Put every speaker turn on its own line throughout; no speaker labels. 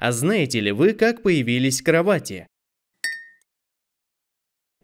А знаете ли вы, как появились кровати?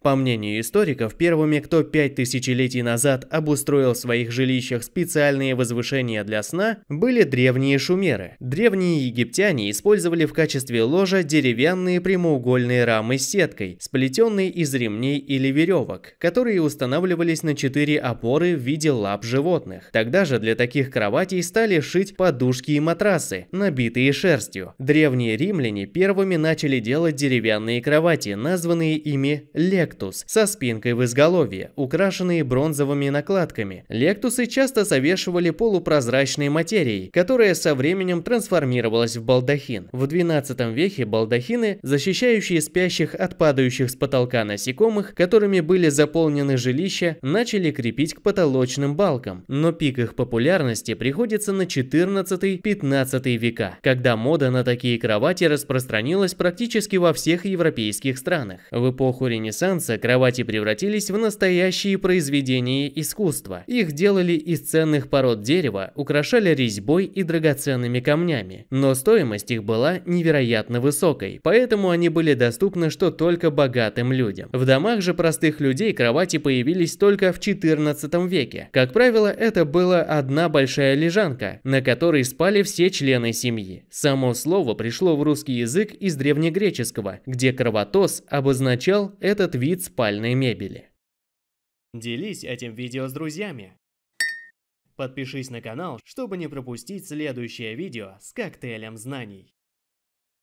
По мнению историков, первыми, кто пять тысячелетий назад обустроил в своих жилищах специальные возвышения для сна, были древние шумеры. Древние египтяне использовали в качестве ложа деревянные прямоугольные рамы с сеткой, сплетенные из ремней или веревок, которые устанавливались на четыре опоры в виде лап животных. Тогда же для таких кроватей стали шить подушки и матрасы, набитые шерстью. Древние римляне первыми начали делать деревянные кровати, названные ими лек лектус со спинкой в изголовье, украшенные бронзовыми накладками. Лектусы часто завешивали полупрозрачной материей, которая со временем трансформировалась в балдахин. В 12 веке балдахины, защищающие спящих от падающих с потолка насекомых, которыми были заполнены жилища, начали крепить к потолочным балкам. Но пик их популярности приходится на 14-15 века, когда мода на такие кровати распространилась практически во всех европейских странах. В эпоху Ренессанса Ренессанса кровати превратились в настоящие произведения искусства. Их делали из ценных пород дерева, украшали резьбой и драгоценными камнями. Но стоимость их была невероятно высокой, поэтому они были доступны что только богатым людям. В домах же простых людей кровати появились только в 14 веке. Как правило, это была одна большая лежанка, на которой спали все члены семьи. Само слово пришло в русский язык из древнегреческого, где кровотос обозначал этот вид вид спальной мебели. Делись этим видео с друзьями. Подпишись на канал, чтобы не пропустить следующее видео с коктейлем знаний.